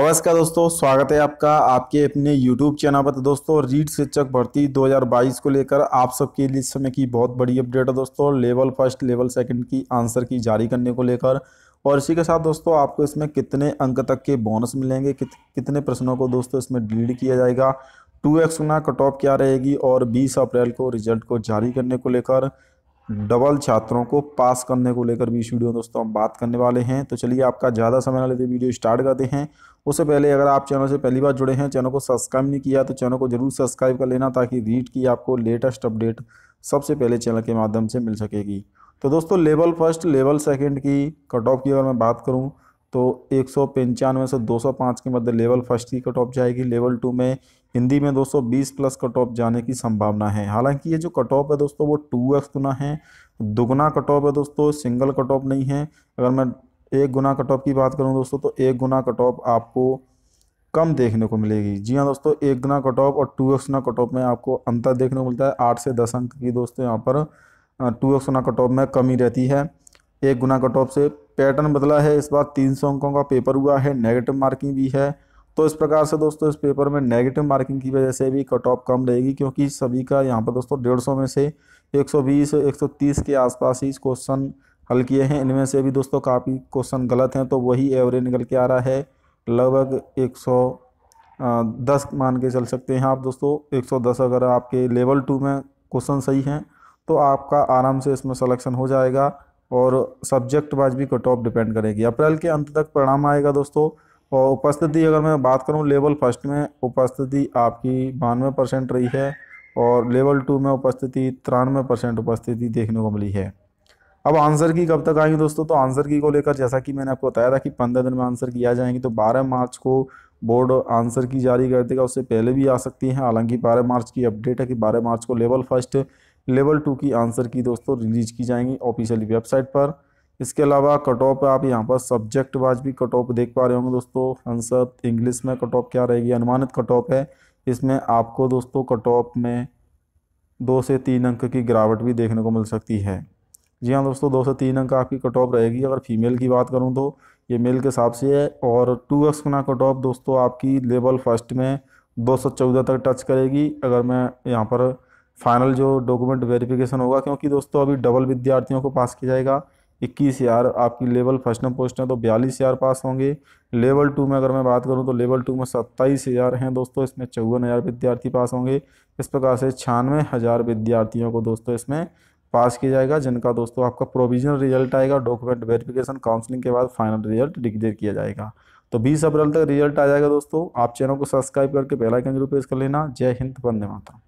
नमस्कार दोस्तों स्वागत है आपका आपके अपने YouTube चैनल पर तो दोस्तों रीड शिक्षक भर्ती 2022 को लेकर आप सबके लिए इस समय की बहुत बड़ी अपडेट है दोस्तों लेवल फर्स्ट लेवल सेकंड की आंसर की जारी करने को लेकर और इसी के साथ दोस्तों आपको इसमें कितने अंक तक के बोनस मिलेंगे कित, कितने प्रश्नों को दोस्तों इसमें डिलीट किया जाएगा टू एक्स कट ऑफ क्या रहेगी और बीस अप्रैल को रिजल्ट को जारी करने को लेकर डबल छात्रों को पास करने को लेकर भी इस वीडियो में दोस्तों हम बात करने वाले हैं तो चलिए आपका ज़्यादा समय ना लेते वीडियो स्टार्ट करते हैं उससे पहले अगर आप चैनल से पहली बार जुड़े हैं चैनल को सब्सक्राइब नहीं किया तो चैनल को जरूर सब्सक्राइब कर लेना ताकि रीड की आपको लेटेस्ट अपडेट सबसे पहले चैनल के माध्यम से मिल सकेगी तो दोस्तों लेवल फर्स्ट लेवल सेकेंड की कट ऑफ की अगर मैं बात करूँ तो एक सौ पंचानवे से दो सौ पाँच के मध्य लेवल फर्स्ट की कट ऑफ जाएगी लेवल टू में हिंदी में दोस्तों प्लस कट ऑफ जाने की संभावना है हालांकि ये जो कट ऑफ है दोस्तों वो टू एक्स गुना है दोगुना कट ऑफ है दोस्तों सिंगल कट ऑफ नहीं है अगर मैं एक गुना कट ऑफ की बात करूँ दोस्तों तो एक गुना कट ऑफ आपको कम देखने को मिलेगी जी हाँ दोस्तों एक गुना कट ऑफ और टू एक्स गुना कट ऑफ में आपको अंतर देखने को मिलता है आठ से दस अंक की दोस्तों यहाँ पर टू एक्स गुना कट ऑफ में कमी रहती है एक गुना कट ऑफ से पैटर्न बदला है इस बार तीन सौ अंकों का पेपर हुआ है नेगेटिव मार्किंग भी है तो इस प्रकार से दोस्तों इस पेपर में नेगेटिव मार्किंग की वजह से भी कट ऑफ कम रहेगी क्योंकि सभी का यहाँ पर दोस्तों डेढ़ सौ में से 120 130 के आसपास ही क्वेश्चन हल किए हैं इनमें से भी दोस्तों काफ़ी क्वेश्चन गलत हैं तो वही एवरेज निकल के आ रहा है लगभग एक दस मान के चल सकते हैं आप दोस्तों दस अगर आपके लेवल टू में क्वेश्चन सही हैं तो आपका आराम से इसमें सलेक्शन हो जाएगा और सब्जेक्ट वाइज भी कट ऑफ डिपेंड करेगी अप्रैल के अंत तक परिणाम आएगा दोस्तों और उपस्थिति अगर मैं बात करूँ लेवल फर्स्ट में उपस्थिति आपकी बानवे परसेंट रही है और लेवल टू में उपस्थिति तिरानवे परसेंट उपस्थिति देखने को मिली है अब आंसर की कब तक आएंगे दोस्तों तो आंसर की को लेकर जैसा कि मैंने आपको बताया था कि पंद्रह दिन में आंसर किया जाएंगे तो बारह मार्च को बोर्ड आंसर की जारी कर देगा उससे पहले भी आ सकती हैं हालांकि बारह मार्च की अपडेट है कि बारह मार्च को लेवल फर्स्ट लेवल टू की आंसर की दोस्तों रिलीज की जाएंगी ऑफिशियली वेबसाइट पर इसके अलावा कट ऑफ आप यहाँ पर सब्जेक्ट वाइज भी कट ऑफ देख पा रहे होंगे दोस्तों आंसर इंग्लिश में कट ऑफ क्या रहेगी अनुमानित कट ऑफ है इसमें आपको दोस्तों कट ऑफ में दो से तीन अंक की गिरावट भी देखने को मिल सकती है जी हाँ दोस्तों दो से तीन अंक आपकी कट ऑफ रहेगी अगर फीमेल की बात करूँ तो ये मेल के हिसाब से है और टू एक्स गुना कट ऑफ दोस्तों आपकी लेवल फर्स्ट में दो सौ चौदह तक टच करेगी अगर मैं यहाँ पर फाइनल जो डॉक्यूमेंट वेरिफिकेशन होगा क्योंकि दोस्तों अभी डबल विद्यार्थियों को पास किया जाएगा इक्कीस हज़ार आपकी लेवल फर्स्ट नंबर पोस्ट है तो बयालीस हज़ार पास होंगे लेवल टू में अगर मैं बात करूं तो लेवल टू में सत्ताईस हज़ार हैं दोस्तों इसमें चौवन हज़ार विद्यार्थी पास होंगे इस प्रकार से छियानवे हज़ार विद्यार्थियों को दोस्तों इसमें पास किया जाएगा जिनका दोस्तों आपका प्रोविजनल रिजल्ट आएगा डॉक्यूमेंट वेरिफिकेशन काउंसिलिंग के बाद फाइनल रिजल्ट डिक्लेयर किया जाएगा तो बीस अप्रैल तक रिजल्ट आ जाएगा दोस्तों आप चैनल को सब्सक्राइब करके बेल आइकन जरूर प्रेस कर लेना जय हिंद वंदे मातरम